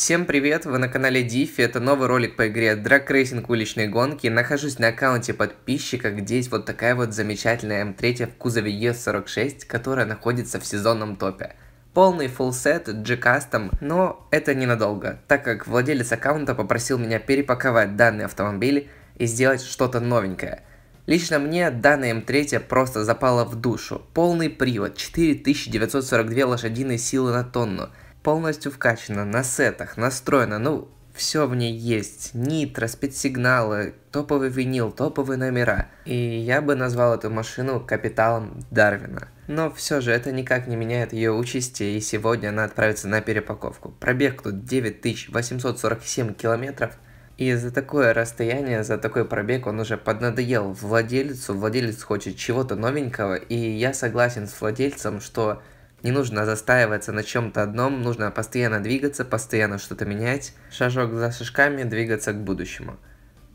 Всем привет, вы на канале Дифи, это новый ролик по игре Drag Racing уличные гонки. Нахожусь на аккаунте подписчика, где есть вот такая вот замечательная М3 в кузове Е46, которая находится в сезонном топе. Полный g джекастом, но это ненадолго, так как владелец аккаунта попросил меня перепаковать данный автомобиль и сделать что-то новенькое. Лично мне данная М3 просто запала в душу. Полный привод, 4942 лошадиные силы на тонну – полностью вкачана, на сетах, настроена, ну, все в ней есть. Нитро, спецсигналы, топовый винил, топовые номера. И я бы назвал эту машину капиталом Дарвина. Но все же это никак не меняет ее участи и сегодня она отправится на перепаковку. Пробег тут 9847 километров, и за такое расстояние, за такой пробег он уже поднадоел владельцу, владелец хочет чего-то новенького, и я согласен с владельцем, что не нужно застаиваться на чем-то одном, нужно постоянно двигаться, постоянно что-то менять, шажок за шажками двигаться к будущему.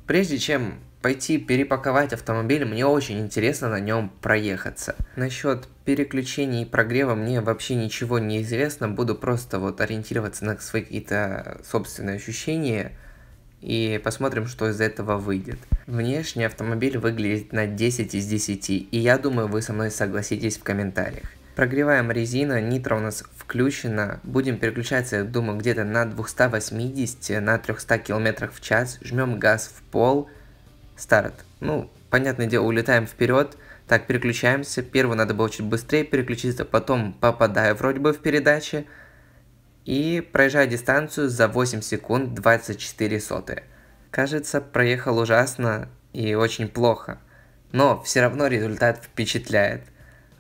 Прежде чем пойти перепаковать автомобиль, мне очень интересно на нем проехаться. Насчет переключений и прогрева мне вообще ничего не известно, буду просто вот ориентироваться на свои какие-то собственные ощущения и посмотрим, что из этого выйдет. Внешне автомобиль выглядит на 10 из 10, и я думаю, вы со мной согласитесь в комментариях. Прогреваем резина, нитро у нас включено. Будем переключаться, я думаю, где-то на 280, на 300 км в час. Жмем газ в пол. Старт. Ну, понятное дело, улетаем вперед. Так, переключаемся. Первую надо было чуть быстрее переключиться, потом попадаю вроде бы в передачи. И проезжаю дистанцию за 8 секунд 24 сотые. Кажется, проехал ужасно и очень плохо. Но все равно результат впечатляет.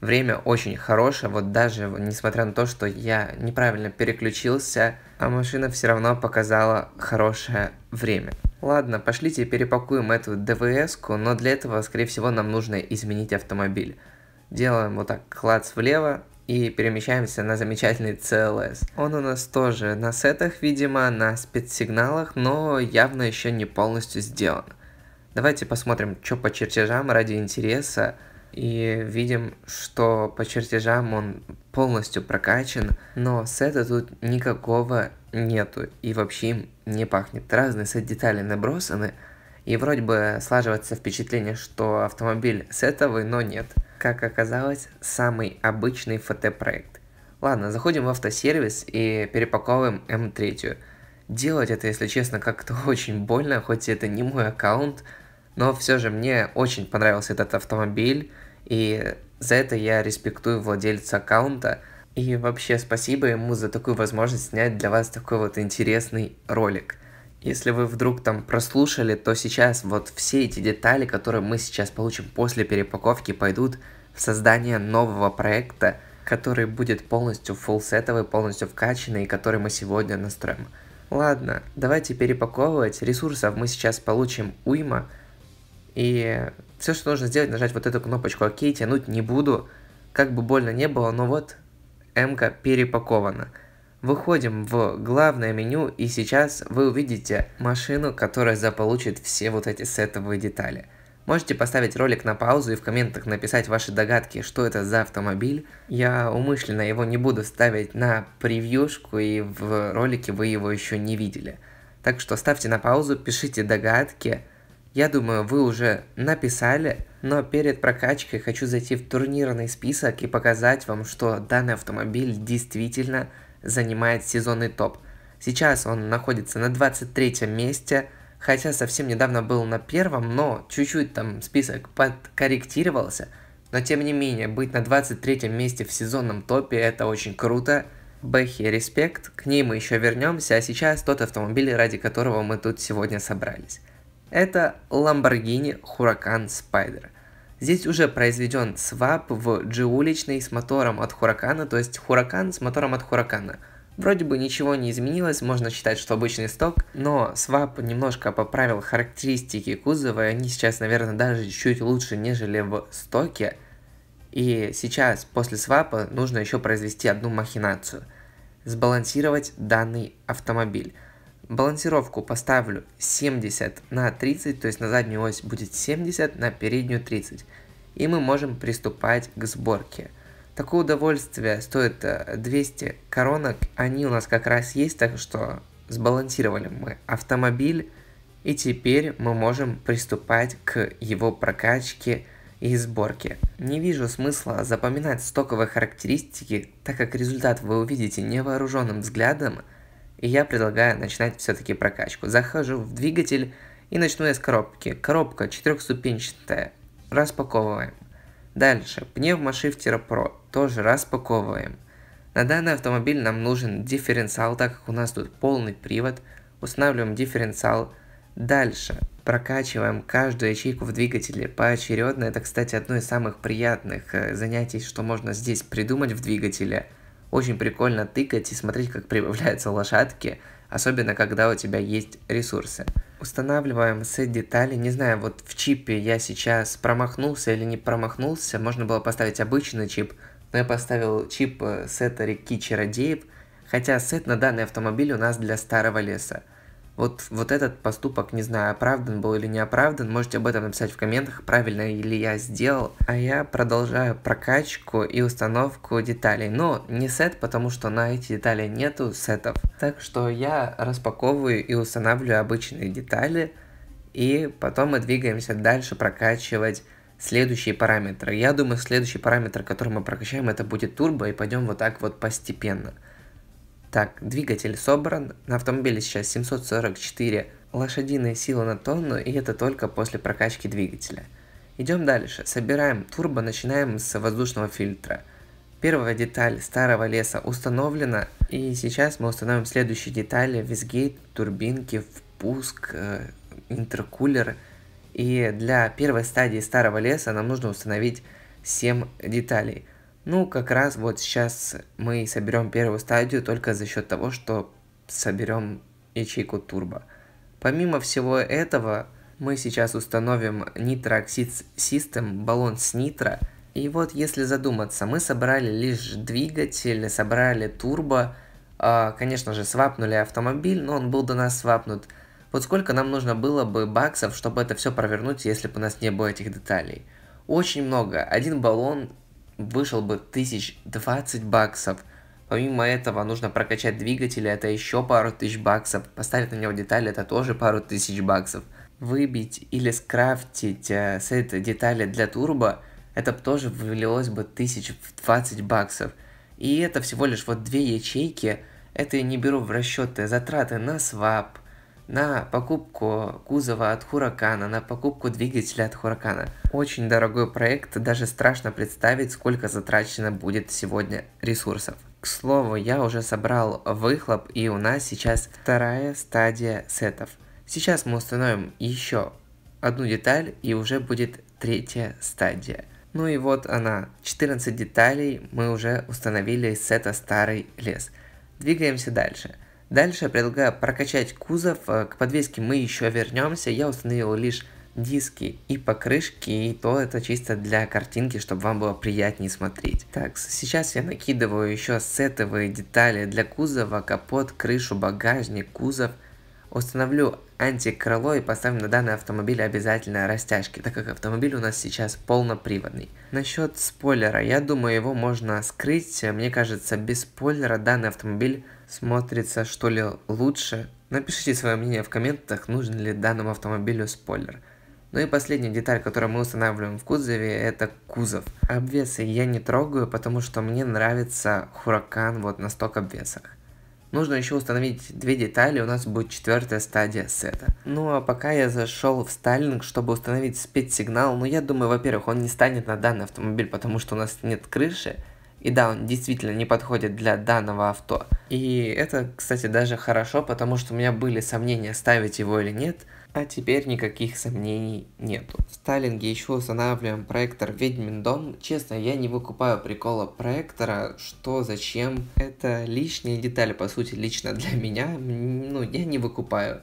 Время очень хорошее, вот даже несмотря на то, что я неправильно переключился, а машина все равно показала хорошее время. Ладно, пошлите перепакуем эту ДВС-ку, но для этого, скорее всего, нам нужно изменить автомобиль. Делаем вот так клац влево, и перемещаемся на замечательный CLS. Он у нас тоже на сетах, видимо, на спецсигналах, но явно еще не полностью сделан. Давайте посмотрим, что по чертежам ради интереса и видим, что по чертежам он полностью прокачан, но сета тут никакого нету и вообще им не пахнет. Разные сет-детали набросаны, и вроде бы слаживается впечатление, что автомобиль сетовый, но нет. Как оказалось, самый обычный ФТ-проект. Ладно, заходим в автосервис и перепаковываем М3. Эм Делать это, если честно, как-то очень больно, хоть это не мой аккаунт, но все же мне очень понравился этот автомобиль. И за это я респектую владельца аккаунта. И вообще спасибо ему за такую возможность снять для вас такой вот интересный ролик. Если вы вдруг там прослушали, то сейчас вот все эти детали, которые мы сейчас получим после перепаковки, пойдут в создание нового проекта, который будет полностью фулсетовый, полностью вкачанный, и который мы сегодня настроим. Ладно, давайте перепаковывать. Ресурсов мы сейчас получим уйма. И все, что нужно сделать, нажать вот эту кнопочку «Ок», тянуть не буду. Как бы больно не было, но вот М-ка перепакована. Выходим в главное меню, и сейчас вы увидите машину, которая заполучит все вот эти сетовые детали. Можете поставить ролик на паузу и в комментах написать ваши догадки, что это за автомобиль. Я умышленно его не буду ставить на превьюшку, и в ролике вы его еще не видели. Так что ставьте на паузу, пишите догадки, я думаю, вы уже написали, но перед прокачкой хочу зайти в турнирный список и показать вам, что данный автомобиль действительно занимает сезонный топ. Сейчас он находится на 23 месте, хотя совсем недавно был на первом, но чуть-чуть там список подкорректировался. Но тем не менее, быть на 23 месте в сезонном топе это очень круто. Бэхи респект, к ней мы еще вернемся, а сейчас тот автомобиль, ради которого мы тут сегодня собрались это Lamborghini Huracan Spider. Здесь уже произведен свап в G-уличный с мотором от Хуракана, то есть Хуракан с мотором от Хуракана. Вроде бы ничего не изменилось, можно считать, что обычный сток, но свап немножко поправил характеристики кузова, и они сейчас, наверное, даже чуть лучше, нежели в стоке. И сейчас, после свапа, нужно еще произвести одну махинацию. Сбалансировать данный автомобиль. Балансировку поставлю 70 на 30, то есть на заднюю ось будет 70, на переднюю 30. И мы можем приступать к сборке. Такое удовольствие стоит 200 э, коронок, они у нас как раз есть, так что сбалансировали мы автомобиль. И теперь мы можем приступать к его прокачке и сборке. Не вижу смысла запоминать стоковые характеристики, так как результат вы увидите невооруженным взглядом – и я предлагаю начинать все-таки прокачку. Захожу в двигатель и начну я с коробки. Коробка четырехступенчатая. Распаковываем. Дальше. Пневмошифтера Pro. Тоже распаковываем. На данный автомобиль нам нужен дифференциал, так как у нас тут полный привод. Устанавливаем дифференциал. Дальше прокачиваем каждую ячейку в двигателе поочередно. Это, кстати, одно из самых приятных э, занятий, что можно здесь придумать в двигателе – очень прикольно тыкать и смотреть, как прибавляются лошадки, особенно когда у тебя есть ресурсы. Устанавливаем сет деталей, не знаю, вот в чипе я сейчас промахнулся или не промахнулся, можно было поставить обычный чип, но я поставил чип э, сета реки чародеев, хотя сет на данный автомобиль у нас для старого леса. Вот, вот этот поступок, не знаю, оправдан был или не оправдан, можете об этом написать в комментах, правильно ли я сделал. А я продолжаю прокачку и установку деталей. Но не сет, потому что на эти детали нету сетов. Так что я распаковываю и устанавливаю обычные детали. И потом мы двигаемся дальше прокачивать следующие параметры. Я думаю, следующий параметр, который мы прокачаем, это будет турбо, и пойдем вот так вот постепенно. Так, двигатель собран, на автомобиле сейчас 744 лошадиные силы на тонну, и это только после прокачки двигателя. Идем дальше, собираем турбо, начинаем с воздушного фильтра. Первая деталь старого леса установлена, и сейчас мы установим следующие детали, визгейт, турбинки, впуск, э, интеркулер. И для первой стадии старого леса нам нужно установить 7 деталей – ну, как раз вот сейчас мы соберем первую стадию только за счет того, что соберем ячейку турбо. Помимо всего этого, мы сейчас установим Nitro Oxide System, баллон с нитро. И вот если задуматься, мы собрали лишь двигатель, собрали турбо, а, конечно же, свапнули автомобиль, но он был до нас свапнут. Вот сколько нам нужно было бы баксов, чтобы это все провернуть, если бы у нас не было этих деталей? Очень много. Один баллон вышел бы тысяч двадцать баксов. Помимо этого, нужно прокачать двигатели, это еще пару тысяч баксов. Поставить на него детали, это тоже пару тысяч баксов. Выбить или скрафтить э, с этой детали для турбо, это тоже вылилось бы тысяч в баксов. И это всего лишь вот две ячейки, это я не беру в расчеты затраты на свап, на покупку кузова от Хуракана, на покупку двигателя от Хуракана. Очень дорогой проект, даже страшно представить, сколько затрачено будет сегодня ресурсов. К слову, я уже собрал выхлоп, и у нас сейчас вторая стадия сетов. Сейчас мы установим еще одну деталь, и уже будет третья стадия. Ну и вот она, 14 деталей мы уже установили из сета «Старый лес». Двигаемся дальше. Дальше я предлагаю прокачать кузов. Э, к подвеске мы еще вернемся. Я установил лишь диски и покрышки, и то это чисто для картинки, чтобы вам было приятнее смотреть. Так, сейчас я накидываю еще сетовые детали для кузова, капот, крышу, багажник, кузов. Установлю антикрыло и поставим на данный автомобиль обязательно растяжки, так как автомобиль у нас сейчас полноприводный. Насчет спойлера, я думаю его можно скрыть, мне кажется без спойлера данный автомобиль смотрится что ли лучше. Напишите свое мнение в комментах, нужен ли данному автомобилю спойлер. Ну и последняя деталь, которую мы устанавливаем в кузове, это кузов. Обвесы я не трогаю, потому что мне нравится Хуракан вот на сток обвесах. Нужно еще установить две детали, у нас будет четвертая стадия сета. Ну а пока я зашел в Стайлинг, чтобы установить спецсигнал, но ну я думаю, во-первых, он не станет на данный автомобиль, потому что у нас нет крыши, и да, он действительно не подходит для данного авто. И это, кстати, даже хорошо, потому что у меня были сомнения, ставить его или нет, а теперь никаких сомнений нету. В Сталинге еще устанавливаем проектор «Ведьмин дом». Честно, я не выкупаю прикола проектора, что, зачем. Это лишние детали, по сути, лично для меня. Ну, я не выкупаю.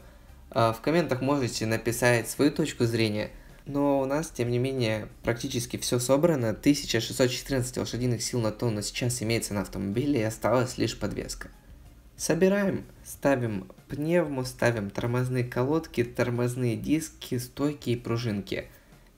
А в комментах можете написать свою точку зрения – но у нас, тем не менее, практически все собрано. 1614 лошадиных сил на тонну сейчас имеется на автомобиле и осталась лишь подвеска. Собираем, ставим пневму, ставим тормозные колодки, тормозные диски, стойки и пружинки.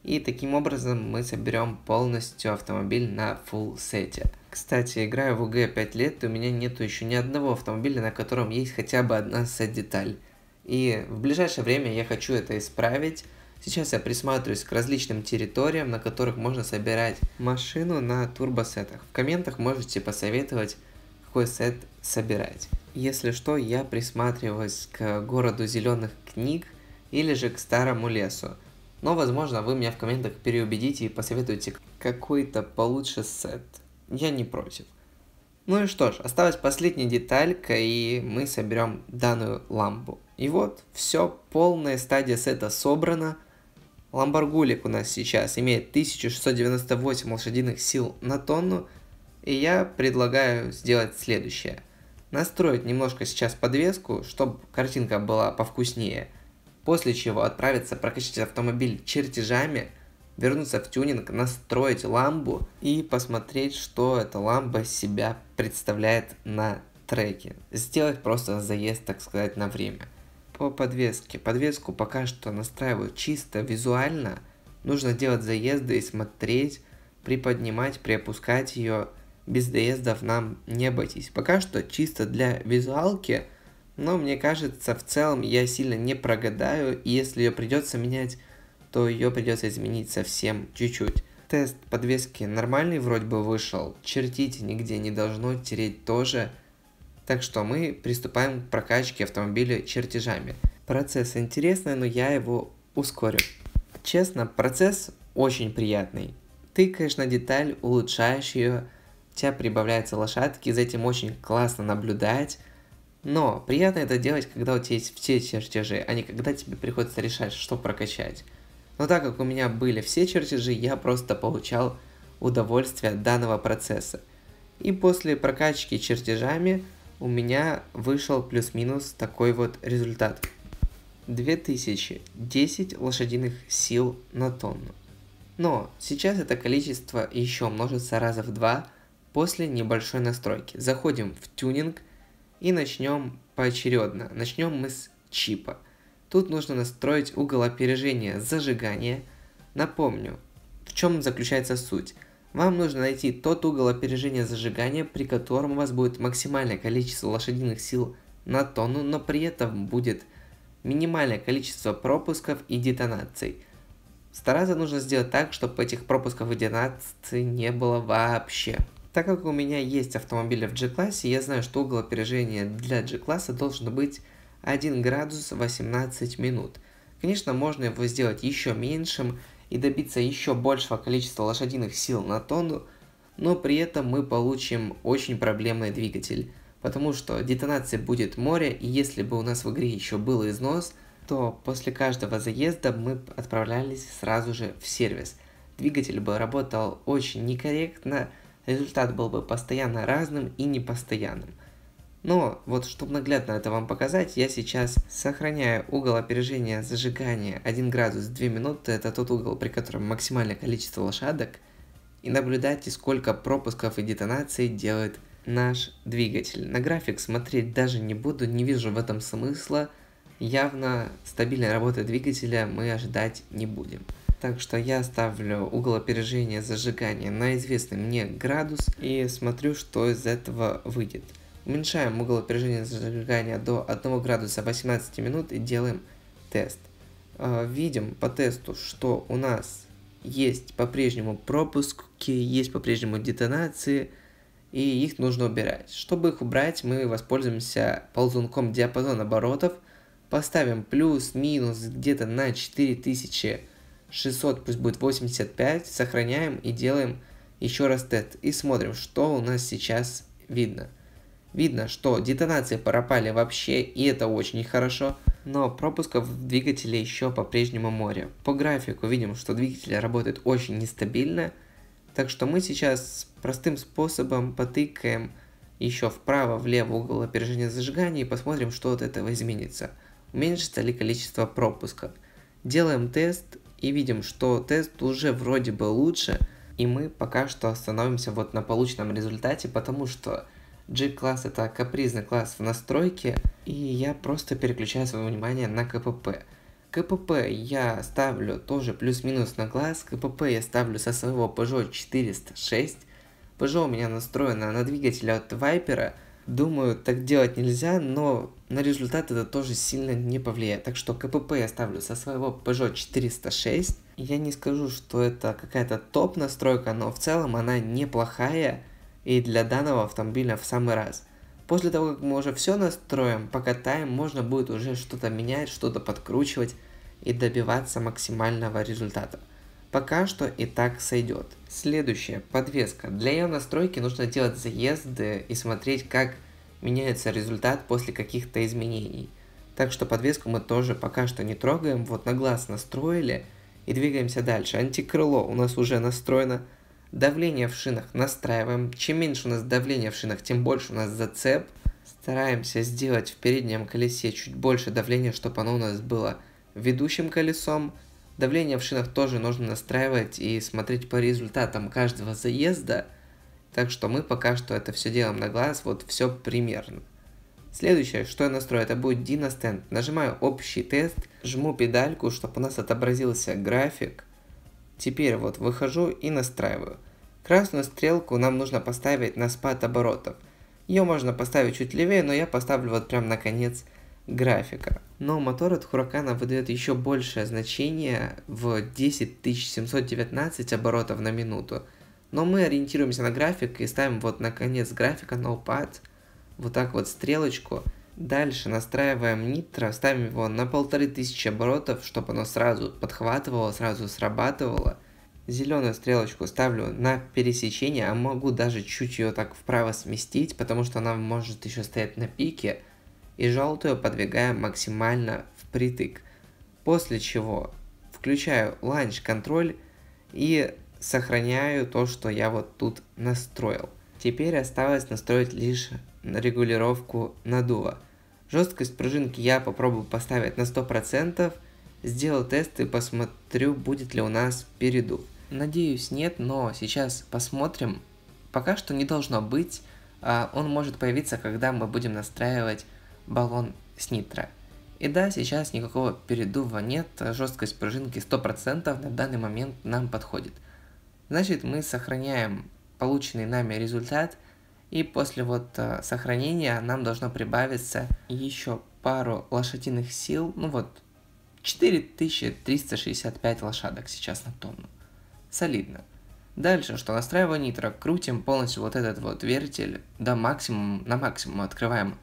И таким образом мы соберем полностью автомобиль на full сете. Кстати, играю в УГ 5 лет, и у меня нету еще ни одного автомобиля, на котором есть хотя бы одна сет-деталь. И в ближайшее время я хочу это исправить, Сейчас я присматриваюсь к различным территориям, на которых можно собирать машину на турбосетах. В комментах можете посоветовать, какой сет собирать. Если что, я присматриваюсь к городу зеленых книг или же к старому лесу. Но, возможно, вы меня в комментах переубедите и посоветуете какой-то получше сет. Я не против. Ну и что ж, осталась последняя деталька, и мы соберем данную лампу. И вот, все, полная стадия сета собрана – Ламборгулик у нас сейчас имеет 1698 лошадиных сил на тонну, и я предлагаю сделать следующее. Настроить немножко сейчас подвеску, чтобы картинка была повкуснее, после чего отправиться прокачать автомобиль чертежами, вернуться в тюнинг, настроить ламбу и посмотреть, что эта ламба себя представляет на треке. Сделать просто заезд, так сказать, на время по подвеске. Подвеску пока что настраиваю чисто визуально. Нужно делать заезды и смотреть, приподнимать, приопускать ее. Без доездов нам не обойтись. Пока что чисто для визуалки, но мне кажется, в целом я сильно не прогадаю, и если ее придется менять, то ее придется изменить совсем чуть-чуть. Тест подвески нормальный вроде бы вышел, чертить нигде не должно, тереть тоже – так что мы приступаем к прокачке автомобиля чертежами. Процесс интересный, но я его ускорю. Честно, процесс очень приятный. Тыкаешь на деталь, улучшаешь ее, у тебя прибавляются лошадки, за этим очень классно наблюдать. Но приятно это делать, когда у тебя есть все чертежи, а не когда тебе приходится решать, что прокачать. Но так как у меня были все чертежи, я просто получал удовольствие от данного процесса. И после прокачки чертежами у меня вышел плюс-минус такой вот результат. 2010 лошадиных сил на тонну. Но сейчас это количество еще множится раза в два после небольшой настройки. Заходим в тюнинг и начнем поочередно. Начнем мы с чипа. Тут нужно настроить угол опережения зажигания. Напомню, в чем заключается суть – вам нужно найти тот угол опережения зажигания, при котором у вас будет максимальное количество лошадиных сил на тонну, но при этом будет минимальное количество пропусков и детонаций. Стараться нужно сделать так, чтобы этих пропусков и детонаций не было вообще. Так как у меня есть автомобили в G-классе, я знаю, что угол опережения для G-класса должен быть 1 градус 18 минут. Конечно, можно его сделать еще меньшим и добиться еще большего количества лошадиных сил на тонну, но при этом мы получим очень проблемный двигатель, потому что детонации будет море, и если бы у нас в игре еще был износ, то после каждого заезда мы отправлялись сразу же в сервис. Двигатель бы работал очень некорректно, результат был бы постоянно разным и непостоянным – но вот, чтобы наглядно это вам показать, я сейчас сохраняю угол опережения зажигания 1 градус 2 минуты, это тот угол, при котором максимальное количество лошадок, и наблюдайте, сколько пропусков и детонаций делает наш двигатель. На график смотреть даже не буду, не вижу в этом смысла. Явно стабильной работы двигателя мы ожидать не будем. Так что я ставлю угол опережения зажигания на известный мне градус и смотрю, что из этого выйдет. Уменьшаем угол опережения зажигания до 1 градуса 18 минут и делаем тест. А, видим по тесту, что у нас есть по-прежнему пропуски, есть по-прежнему детонации, и их нужно убирать. Чтобы их убрать, мы воспользуемся ползунком диапазон оборотов, поставим плюс-минус где-то на 4600, пусть будет 85, сохраняем и делаем еще раз тест, и смотрим, что у нас сейчас видно. Видно, что детонации пропали вообще, и это очень хорошо, но пропусков в двигателе еще по-прежнему море. По графику видим, что двигатель работает очень нестабильно, так что мы сейчас простым способом потыкаем еще вправо-влево угол опережения зажигания и посмотрим, что от этого изменится. Уменьшится ли количество пропусков. Делаем тест и видим, что тест уже вроде бы лучше, и мы пока что остановимся вот на полученном результате, потому что G-класс это капризный класс в настройке, и я просто переключаю свое внимание на КПП. КПП я ставлю тоже плюс-минус на класс. КПП я ставлю со своего Peugeot 406, Peugeot у меня настроена на двигатель от Viper, думаю, так делать нельзя, но на результат это тоже сильно не повлияет. Так что КПП я ставлю со своего Peugeot 406. Я не скажу, что это какая-то топ настройка, но в целом она неплохая и для данного автомобиля в самый раз. После того, как мы уже все настроим, покатаем, можно будет уже что-то менять, что-то подкручивать и добиваться максимального результата. Пока что и так сойдет. Следующее, подвеска. Для ее настройки нужно делать заезды и смотреть, как меняется результат после каких-то изменений. Так что подвеску мы тоже пока что не трогаем, вот на глаз настроили и двигаемся дальше. Антикрыло у нас уже настроено, Давление в шинах настраиваем. Чем меньше у нас давление в шинах, тем больше у нас зацеп. Стараемся сделать в переднем колесе чуть больше давления, чтобы оно у нас было ведущим колесом. Давление в шинах тоже нужно настраивать и смотреть по результатам каждого заезда. Так что мы пока что это все делаем на глаз, вот все примерно. Следующее, что я настрою, это будет dynastand Нажимаю общий тест, жму педальку, чтобы у нас отобразился график – Теперь вот выхожу и настраиваю. Красную стрелку нам нужно поставить на спад оборотов. Ее можно поставить чуть левее, но я поставлю вот прям на конец графика. Но мотор от Хуракана выдает еще большее значение в 10719 оборотов на минуту. Но мы ориентируемся на график и ставим вот на конец графика на упад, вот так вот стрелочку – Дальше настраиваем нитро, ставим его на полторы тысячи оборотов, чтобы оно сразу подхватывало, сразу срабатывало. Зеленую стрелочку ставлю на пересечение, а могу даже чуть ее так вправо сместить, потому что она может еще стоять на пике. И желтую подвигаем максимально впритык. После чего включаю ланч контроль и сохраняю то, что я вот тут настроил. Теперь осталось настроить лишь регулировку надува. Жесткость пружинки я попробую поставить на 100%, сделал тест и посмотрю, будет ли у нас передув. Надеюсь, нет, но сейчас посмотрим. Пока что не должно быть, а он может появиться, когда мы будем настраивать баллон с нитро. И да, сейчас никакого передува нет, жесткость пружинки 100% на данный момент нам подходит. Значит, мы сохраняем полученный нами результат – и после вот э, сохранения нам должно прибавиться еще пару лошадиных сил. Ну вот, 4365 лошадок сейчас на тонну. Солидно. Дальше, что настраиваю нитро, крутим полностью вот этот вот вертель до максимума, на максимум открываем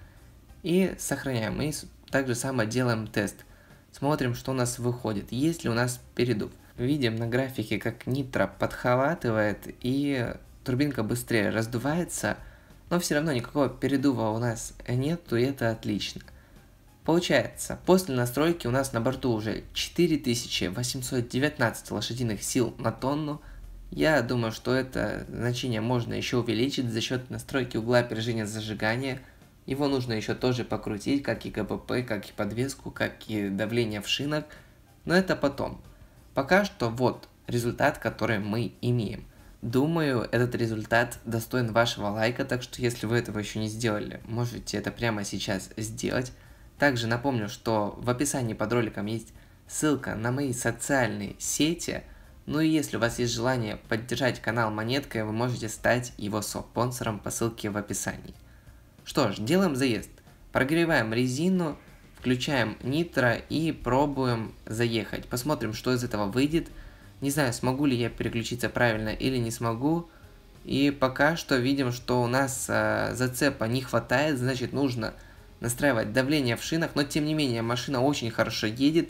и сохраняем. И также самое делаем тест. Смотрим, что у нас выходит, есть ли у нас передув. Видим на графике, как нитро подхватывает и э, турбинка быстрее раздувается, но все равно никакого передува у нас нету, и это отлично. Получается, после настройки у нас на борту уже 4819 лошадиных сил на тонну. Я думаю, что это значение можно еще увеличить за счет настройки угла опережения зажигания. Его нужно еще тоже покрутить, как и ГБП как и подвеску, как и давление в шинах. Но это потом. Пока что вот результат, который мы имеем – Думаю, этот результат достоин вашего лайка, так что если вы этого еще не сделали, можете это прямо сейчас сделать. Также напомню, что в описании под роликом есть ссылка на мои социальные сети. Ну и если у вас есть желание поддержать канал Монеткой, вы можете стать его со спонсором по ссылке в описании. Что ж, делаем заезд. Прогреваем резину, включаем нитро и пробуем заехать. Посмотрим, что из этого выйдет – не знаю, смогу ли я переключиться правильно или не смогу. И пока что видим, что у нас э, зацепа не хватает, значит нужно настраивать давление в шинах, но тем не менее машина очень хорошо едет,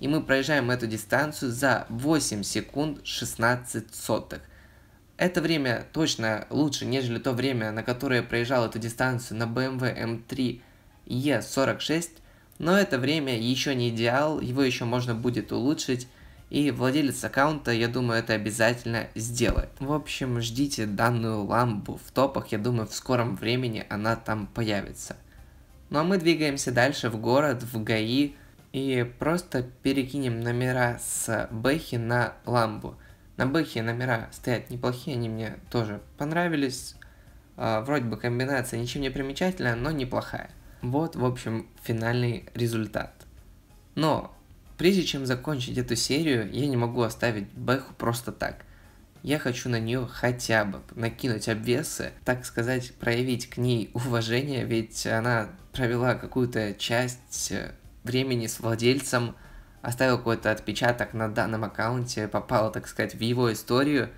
и мы проезжаем эту дистанцию за 8 секунд 16 сотых. Это время точно лучше, нежели то время, на которое проезжал эту дистанцию на BMW M3 E46, но это время еще не идеал, его еще можно будет улучшить, и владелец аккаунта, я думаю, это обязательно сделает. В общем, ждите данную ламбу в топах, я думаю, в скором времени она там появится. Ну а мы двигаемся дальше в город, в ГАИ, и просто перекинем номера с Бэхи на ламбу. На Бэхе номера стоят неплохие, они мне тоже понравились. А, вроде бы комбинация ничем не примечательная, но неплохая. Вот, в общем, финальный результат. Но прежде чем закончить эту серию, я не могу оставить Бэху просто так. Я хочу на нее хотя бы накинуть обвесы, так сказать, проявить к ней уважение, ведь она провела какую-то часть э, времени с владельцем, оставила какой-то отпечаток на данном аккаунте, попала, так сказать, в его историю.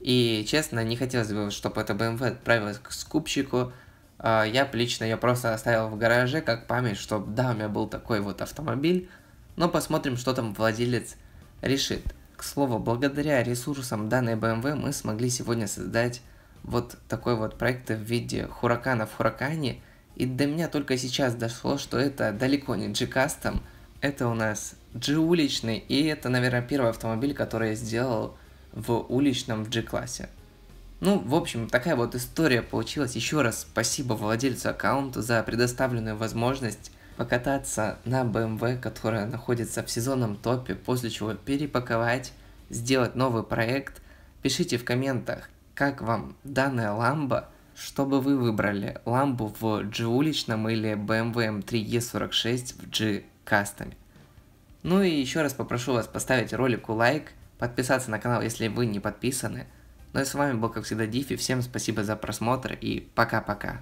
И, честно, не хотелось бы, чтобы эта BMW эм отправилась к скупщику. А, я лично ее просто оставил в гараже как память, чтобы да, у меня был такой вот автомобиль, но посмотрим, что там владелец решит. К слову, благодаря ресурсам данной BMW мы смогли сегодня создать вот такой вот проект в виде Хуракана в Хуракане. И до меня только сейчас дошло, что это далеко не G-Custom, это у нас G-уличный, и это, наверное, первый автомобиль, который я сделал в уличном G-классе. Ну, в общем, такая вот история получилась. Еще раз спасибо владельцу аккаунта за предоставленную возможность покататься на BMW, эм которая находится в сезонном топе, после чего перепаковать, сделать новый проект. Пишите в комментах, как вам данная ламба, чтобы вы выбрали, ламбу в G-уличном или BMW M3E46 эм эм в g кастоме Ну и еще раз попрошу вас поставить ролику лайк, подписаться на канал, если вы не подписаны. Ну и с вами был, как всегда, Дифи. Всем спасибо за просмотр и пока-пока.